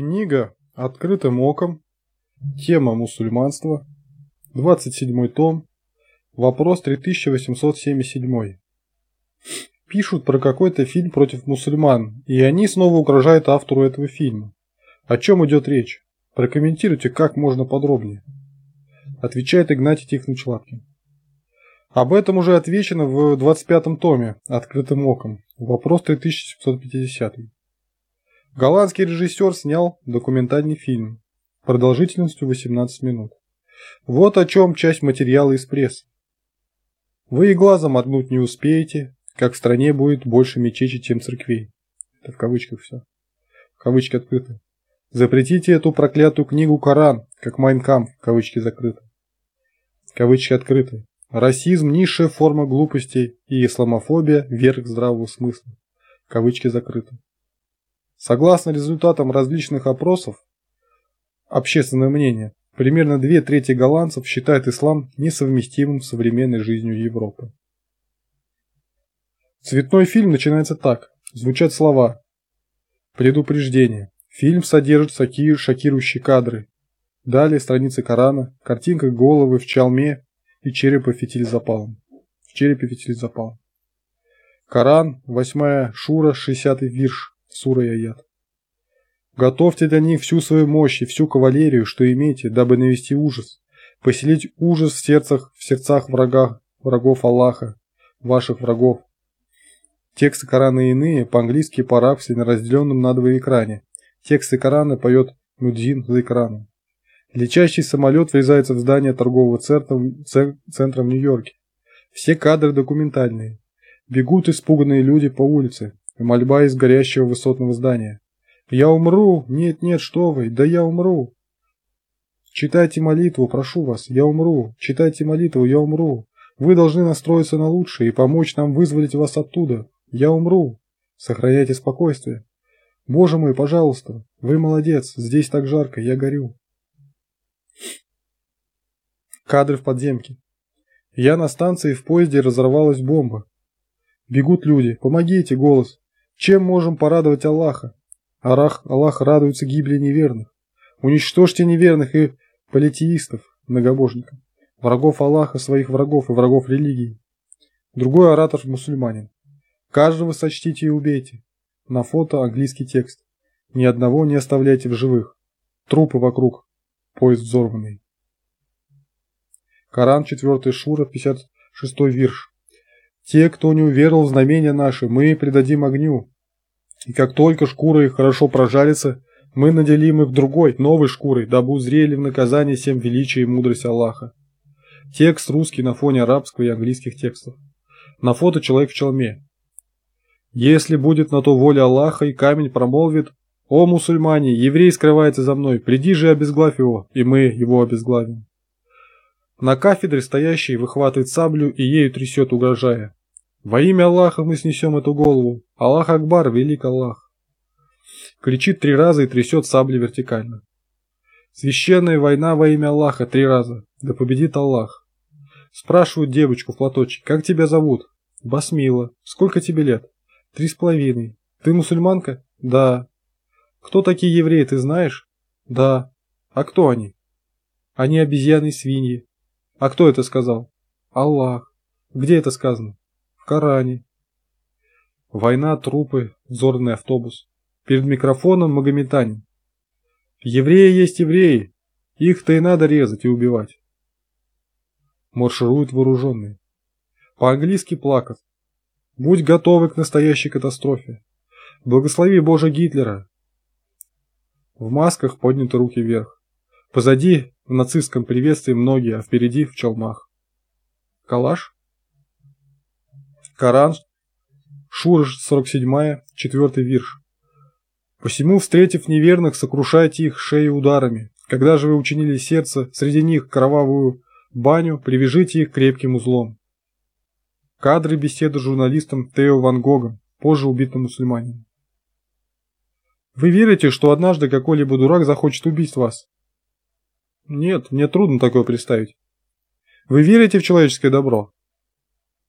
Книга «Открытым оком», тема Мусульманство, 27 том, вопрос 3877. Пишут про какой-то фильм против мусульман, и они снова угрожают автору этого фильма. О чем идет речь? Прокомментируйте как можно подробнее. Отвечает Игнатий Тихонович Лапкин. Об этом уже отвечено в 25 томе «Открытым оком». Вопрос 3750. Голландский режиссер снял документальный фильм продолжительностью 18 минут. Вот о чем часть материала из прессы. Вы и глазом отгнуть не успеете, как в стране будет больше мечети, чем церквей. Это в кавычках все. Кавычки открыты. Запретите эту проклятую книгу Коран, как Майнкам, кавычки закрыты. Кавычки открыты. Расизм – низшая форма глупости и исламофобия – верх здравого смысла. Кавычки закрыты. Согласно результатам различных опросов, общественное мнение, примерно две трети голландцев считают ислам несовместимым с современной жизнью Европы. Цветной фильм начинается так. Звучат слова. Предупреждение. Фильм содержит такие шокирующие кадры. Далее страницы Корана, картинка головы в чалме и черепа фитиль запалом. В черепе фитиль запалом. Коран, 8 Шура, 60 вирш. Сура Яят. Готовьте для них всю свою мощь и всю кавалерию, что имеете, дабы навести ужас, поселить ужас в сердцах, в сердцах врага, врагов Аллаха, ваших врагов. Тексты Корана и иные по-английски по-арабски на разделенном на два экране. Тексты Корана поет Нудзин за экраном. Лечащий самолет врезается в здание торгового центра, центра в Нью-Йорке. Все кадры документальные. Бегут испуганные люди по улице и мольба из горящего высотного здания. «Я умру! Нет-нет, что вы! Да я умру!» «Читайте молитву, прошу вас! Я умру! Читайте молитву, я умру! Вы должны настроиться на лучшее и помочь нам вызволить вас оттуда! Я умру! Сохраняйте спокойствие! Боже мой, пожалуйста! Вы молодец! Здесь так жарко, я горю!» Кадры в подземке. Я на станции в поезде разорвалась бомба. Бегут люди. Помогите, голос. Чем можем порадовать Аллаха? Арах, Аллах радуется гибели неверных. Уничтожьте неверных и политеистов, многобожников, врагов Аллаха, своих врагов и врагов религии. Другой оратор – мусульманин. Каждого сочтите и убейте. На фото английский текст. Ни одного не оставляйте в живых. Трупы вокруг. Поезд взорванный. Коран, 4 Шура, 56 вирш. Те, кто не уверовал в знамения наши, мы предадим огню. И как только шкура их хорошо прожарится, мы наделим их другой, новой шкурой, дабы узрели в наказание всем величие и мудрость Аллаха. Текст русский на фоне арабского и английских текстов. На фото человек в челме. Если будет на то воля Аллаха, и камень промолвит «О, мусульмане, еврей скрывается за мной, приди же обезглавь его, и мы его обезглавим». На кафедре стоящий выхватывает саблю и ею трясет, угрожая. Во имя Аллаха мы снесем эту голову. Аллах Акбар, велик Аллах. Кричит три раза и трясет сабли вертикально. Священная война во имя Аллаха три раза. Да победит Аллах. Спрашивают девочку в платочке, как тебя зовут? Басмила. Сколько тебе лет? Три с половиной. Ты мусульманка? Да. Кто такие евреи, ты знаешь? Да. А кто они? Они обезьяны и свиньи. А кто это сказал? Аллах. Где это сказано? Коране. Война, трупы, взорный автобус. Перед микрофоном магометанин. Евреи есть евреи. Их-то и надо резать и убивать. Маршируют вооруженные. По-английски плакат. Будь готовы к настоящей катастрофе. Благослови Боже Гитлера. В масках подняты руки вверх. Позади в нацистском приветствии многие, а впереди в чалмах. Калаш? Коран, Шура 47, 4 вирш. «Посему, встретив неверных, сокрушайте их шеи ударами. Когда же вы учинили сердце, среди них кровавую баню, привяжите их крепким узлом». Кадры беседы с журналистом Тео Ван Гогом, позже убитым мусульманином. Вы верите, что однажды какой-либо дурак захочет убить вас? Нет, мне трудно такое представить. Вы верите в человеческое добро?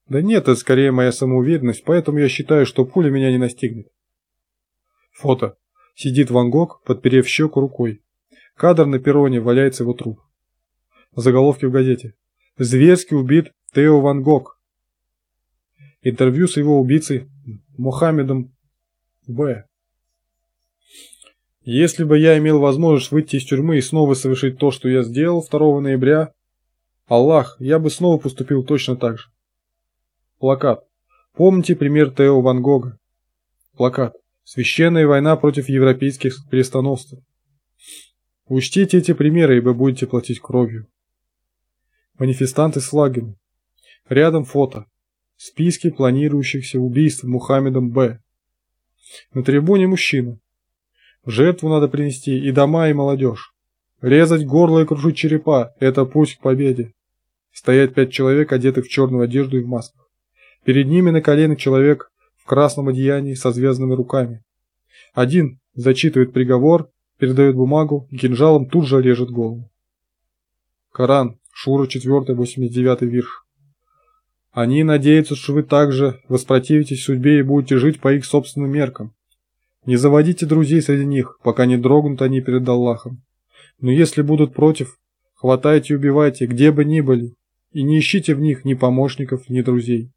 Да нет, это скорее моя самоуверенность, поэтому я считаю, что пуля меня не настигнет. Фото. Сидит Ван Гог, подперев щеку рукой. Кадр на перроне, валяется его труп. Заголовки в газете. Зверски убит Тео Ван Гог. Интервью с его убийцей Мохаммедом Б. Если бы я имел возможность выйти из тюрьмы и снова совершить то, что я сделал 2 ноября, Аллах, я бы снова поступил точно так же. Плакат. Помните пример Тео Ван Гога? Плакат. Священная война против европейских крестоносцев. Учтите эти примеры, ибо будете платить кровью. Манифестанты с лагами. Рядом фото. Списки планирующихся убийств Мухаммедом Б. На трибуне мужчина. Жертву надо принести и дома, и молодежь. Резать горло и кружить черепа – это путь к победе. Стоять пять человек, одетых в черную одежду и в масках. Перед ними на коленях человек в красном одеянии со звездными руками. Один зачитывает приговор, передает бумагу и кинжалом тут же режет голову. Коран, Шура 4, 89 вирш. Они надеются, что вы также воспротивитесь судьбе и будете жить по их собственным меркам. Не заводите друзей среди них, пока не дрогнут они перед Аллахом. Но если будут против, хватайте и убивайте, где бы ни были, и не ищите в них ни помощников, ни друзей.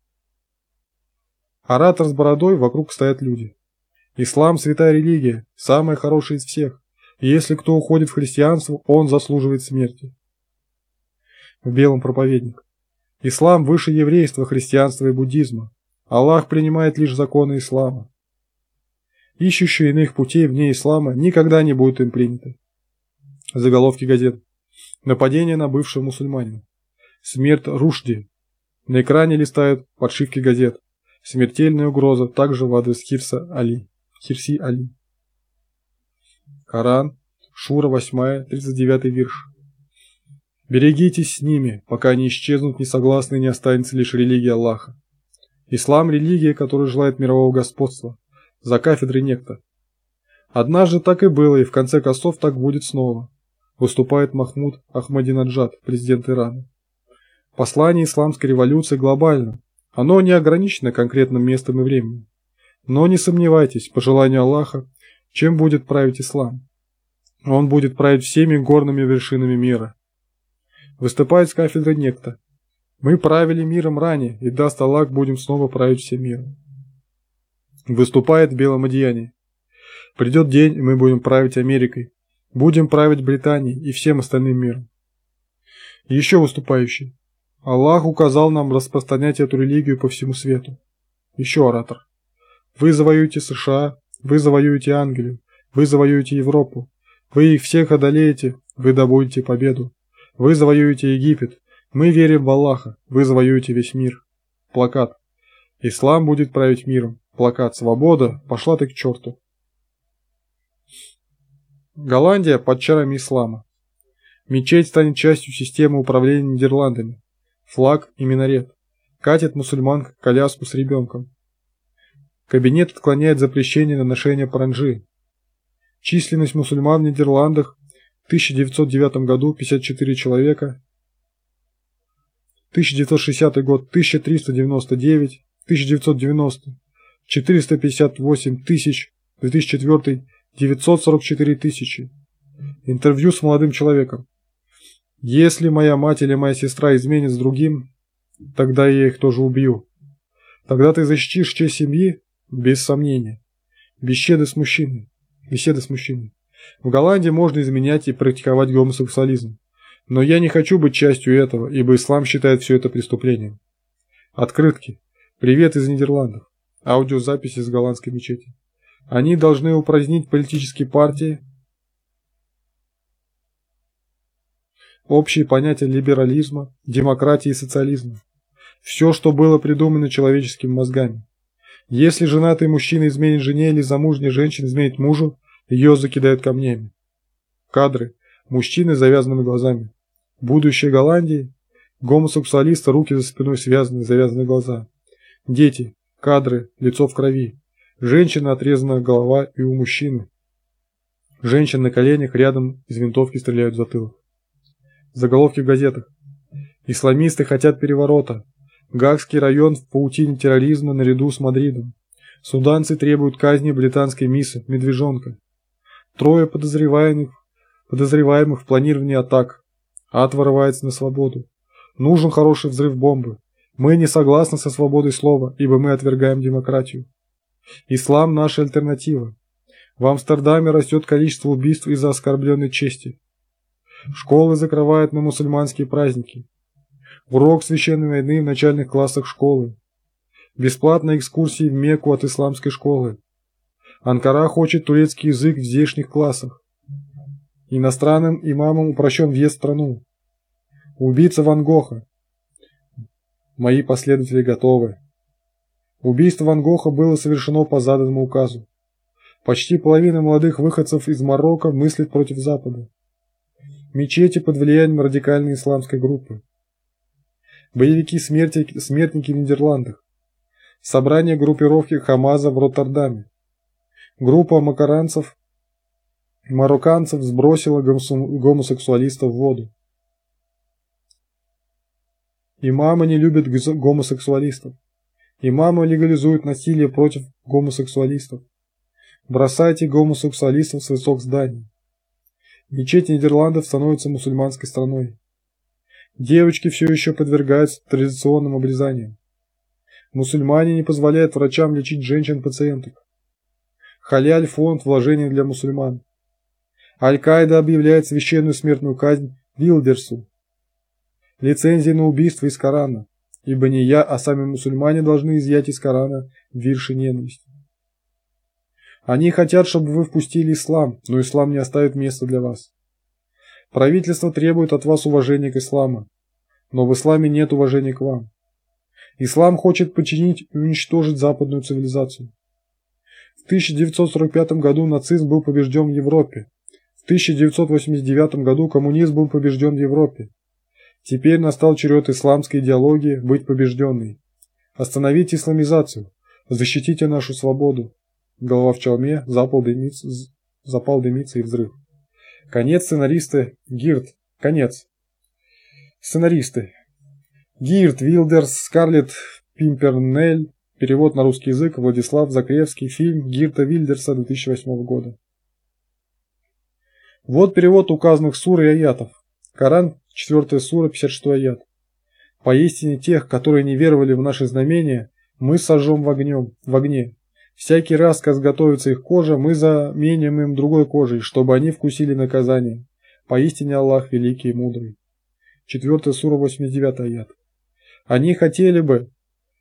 Оратор с бородой, вокруг стоят люди. Ислам – святая религия, самая хорошая из всех. И если кто уходит в христианство, он заслуживает смерти. В белом проповедник. Ислам выше еврейства, христианства и буддизма. Аллах принимает лишь законы ислама. Ищущие иных путей вне ислама никогда не будут им приняты. Заголовки газет. Нападение на бывшего мусульманина. Смерть Рушди. На экране листают подшивки газет. Смертельная угроза также в адрес Хирса Али. Хирси Али. Коран, Шура 8, 39 вирш. Берегитесь с ними, пока не исчезнут несогласные, не останется лишь религия Аллаха. Ислам – религия, которая желает мирового господства. За кафедрой некто. Однажды так и было, и в конце концов так будет снова. Выступает Махмуд Ахмадинаджад, президент Ирана. Послание исламской революции глобально, оно не ограничено конкретным местом и временем. Но не сомневайтесь, по желанию Аллаха, чем будет править ислам. Он будет править всеми горными вершинами мира. Выступает с кафедры некто. Мы правили миром ранее, и даст Аллах, будем снова править всем миром. Выступает в белом одеянии. Придет день, и мы будем править Америкой. Будем править Британией и всем остальным миром. Еще выступающий. Аллах указал нам распространять эту религию по всему свету. Еще оратор. Вы завоюете США, вы завоюете Англию, вы завоюете Европу. Вы их всех одолеете, вы добудете победу. Вы завоюете Египет. Мы верим в Аллаха, вы завоюете весь мир. Плакат. Ислам будет править миром. Плакат «Свобода, пошла ты к черту». Голландия под чарами ислама. Мечеть станет частью системы управления Нидерландами флаг и минарет. Катит мусульманка коляску с ребенком. Кабинет отклоняет запрещение на ношение паранджи. Численность мусульман в Нидерландах в 1909 году 54 человека, 1960 год 1399, 1990 458 тысяч, 2004 944 тысячи. Интервью с молодым человеком. Если моя мать или моя сестра изменит с другим, тогда я их тоже убью. Тогда ты защитишь честь семьи? Без сомнения. Беседы с мужчиной. Беседы с мужчиной. В Голландии можно изменять и практиковать гомосексуализм. Но я не хочу быть частью этого, ибо ислам считает все это преступлением. Открытки. Привет из Нидерландов. Аудиозаписи из голландской мечети. Они должны упразднить политические партии, общие понятия либерализма, демократии и социализма. Все, что было придумано человеческими мозгами. Если женатый мужчина изменит жене или замужняя женщина изменит мужу, ее закидают камнями. Кадры. Мужчины с завязанными глазами. Будущее Голландии. гомосексуалиста, руки за спиной связаны, завязаны глаза. Дети. Кадры. Лицо в крови. Женщина отрезана голова и у мужчины. Женщин на коленях рядом из винтовки стреляют в затылок. Заголовки в газетах. Исламисты хотят переворота. Гагский район в паутине терроризма наряду с Мадридом. Суданцы требуют казни британской миссы Медвежонка. Трое подозреваемых, подозреваемых в планировании атак. Ад вырывается на свободу. Нужен хороший взрыв бомбы. Мы не согласны со свободой слова, ибо мы отвергаем демократию. Ислам – наша альтернатива. В Амстердаме растет количество убийств из-за оскорбленной чести. Школы закрывают на мусульманские праздники. Урок священной войны в начальных классах школы. Бесплатные экскурсии в Мекку от исламской школы. Анкара хочет турецкий язык в здешних классах. Иностранным имамам упрощен въезд в страну. Убийца Ван Гоха. Мои последователи готовы. Убийство Ван Гоха было совершено по заданному указу. Почти половина молодых выходцев из Марокко мыслит против Запада мечети под влиянием радикальной исламской группы, боевики смерти, смертники в Нидерландах, собрание группировки Хамаза в Роттердаме, группа макаранцев, марокканцев сбросила гомосексуалистов в воду. Имамы не любят гомосексуалистов. Имамы легализуют насилие против гомосексуалистов. Бросайте гомосексуалистов с высок зданий. Мечеть Нидерландов становится мусульманской страной. Девочки все еще подвергаются традиционным обрезаниям. Мусульмане не позволяют врачам лечить женщин-пациенток. Халяль – фонд вложений для мусульман. Аль-Каида объявляет священную смертную казнь Вилдерсу. Лицензии на убийство из Корана, ибо не я, а сами мусульмане должны изъять из Корана вирши ненависти. Они хотят, чтобы вы впустили ислам, но ислам не оставит места для вас. Правительство требует от вас уважения к исламу, но в исламе нет уважения к вам. Ислам хочет подчинить и уничтожить западную цивилизацию. В 1945 году нацизм был побежден в Европе. В 1989 году коммунизм был побежден в Европе. Теперь настал черед исламской идеологии быть побежденной. Остановите исламизацию. Защитите нашу свободу. Голова в чалме, запал дымится, запал дымится и взрыв. Конец сценаристы Гирт. Конец. Сценаристы. Гирт, Вилдерс, Скарлетт, Пимпернель. Перевод на русский язык. Владислав Закревский. Фильм Гирта Вилдерса 2008 года. Вот перевод указанных сур и аятов. Коран, 4 сура, 56 аят. Поистине тех, которые не веровали в наши знамения, мы сожжем в, огнем, в огне. Всякий раз, как готовится их кожа, мы заменим им другой кожей, чтобы они вкусили наказание. Поистине Аллах великий и мудрый. 4 сура 89 аят. Они хотели бы,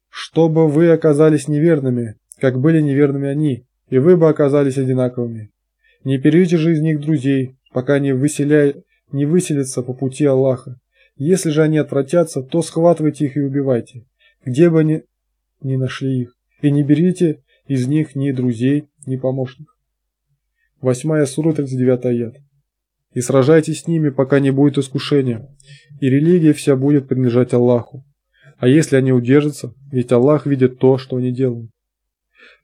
чтобы вы оказались неверными, как были неверными они, и вы бы оказались одинаковыми. Не берите же из них друзей, пока не, выселя... не выселятся по пути Аллаха. Если же они отвратятся, то схватывайте их и убивайте, где бы они ни нашли их. И не берите из них ни друзей, ни помощников. Восьмая сура, 39 аят. «И сражайтесь с ними, пока не будет искушения, и религия вся будет принадлежать Аллаху. А если они удержатся, ведь Аллах видит то, что они делают».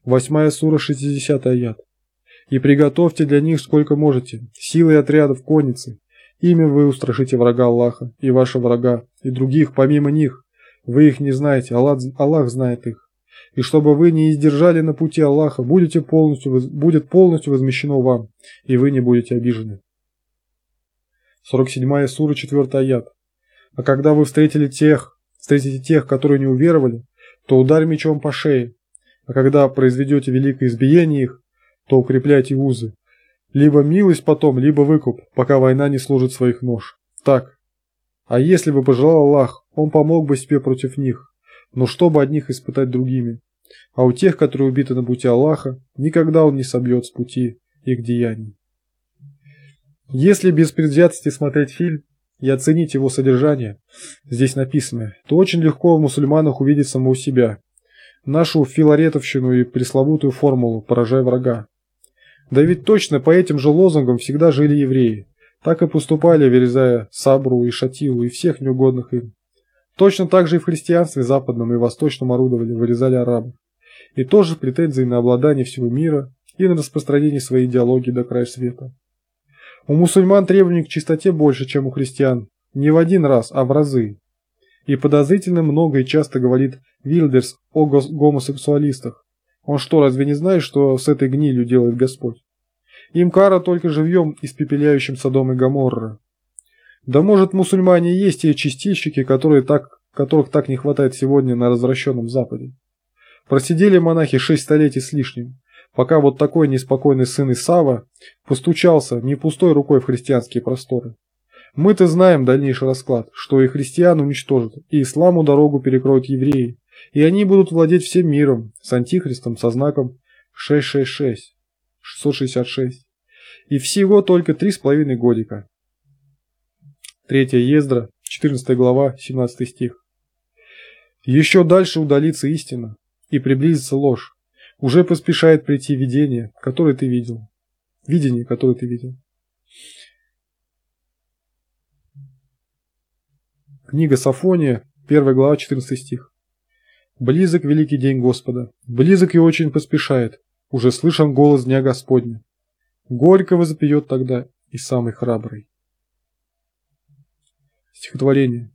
Восьмая сура, 60 аят. «И приготовьте для них сколько можете, силы и отрядов конницы, ими вы устрашите врага Аллаха и вашего врага, и других помимо них. Вы их не знаете, Аллах, Аллах знает их и чтобы вы не издержали на пути Аллаха, будете полностью, будет полностью возмещено вам, и вы не будете обижены. 47 сура, 4 аят. А когда вы встретили тех, встретите тех, которые не уверовали, то ударь мечом по шее, а когда произведете великое избиение их, то укрепляйте узы. Либо милость потом, либо выкуп, пока война не служит своих нож. Так. А если бы пожелал Аллах, он помог бы себе против них но чтобы одних испытать другими. А у тех, которые убиты на пути Аллаха, никогда он не собьет с пути их деяний. Если без предвзятости смотреть фильм и оценить его содержание, здесь написано, то очень легко в мусульманах увидеть самого себя, нашу филаретовщину и пресловутую формулу «поражай врага». Да ведь точно по этим же лозунгам всегда жили евреи, так и поступали, вырезая Сабру и Шатилу и всех неугодных им. Точно так же и в христианстве западном и восточном орудовали, вырезали арабов. И тоже претензии на обладание всего мира и на распространение своей идеологии до края света. У мусульман требований к чистоте больше, чем у христиан. Не в один раз, а в разы. И подозрительно много и часто говорит Вильдерс о гомосексуалистах. Он что, разве не знает, что с этой гнилью делает Господь? Им кара только живьем, испепеляющим Содом и Гоморра. Да может, мусульмане есть те чистильщики, которые так, которых так не хватает сегодня на развращенном Западе. Просидели монахи шесть столетий с лишним, пока вот такой неспокойный сын Исава постучался не пустой рукой в христианские просторы. Мы-то знаем дальнейший расклад, что и христиан уничтожат, и исламу дорогу перекроют евреи, и они будут владеть всем миром, с антихристом, со знаком 666, 666. И всего только три с половиной годика. 3 Ездра, 14 глава, 17 стих. Еще дальше удалится истина и приблизится ложь. Уже поспешает прийти видение, которое ты видел. Видение, которое ты видел. Книга Сафония, 1 глава, 14 стих. «Близок великий день Господа, близок и очень поспешает, уже слышен голос Дня Господня. Горько возопьет тогда и самый храбрый». Стихотворение.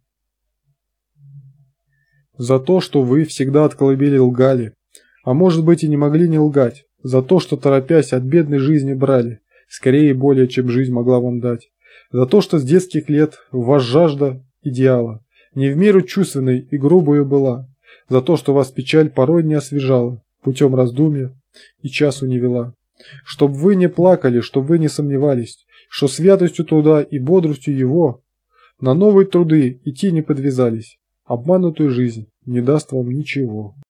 За то, что вы всегда от колыбели лгали, а может быть и не могли не лгать, за то, что торопясь от бедной жизни брали, скорее и более, чем жизнь могла вам дать, за то, что с детских лет в жажда идеала, не в меру чувственной и грубую была, за то, что вас печаль порой не освежала, путем раздумья и часу не вела. Чтоб вы не плакали, чтоб вы не сомневались, что святостью туда и бодростью его на новые труды идти не подвязались. Обманутую жизнь не даст вам ничего.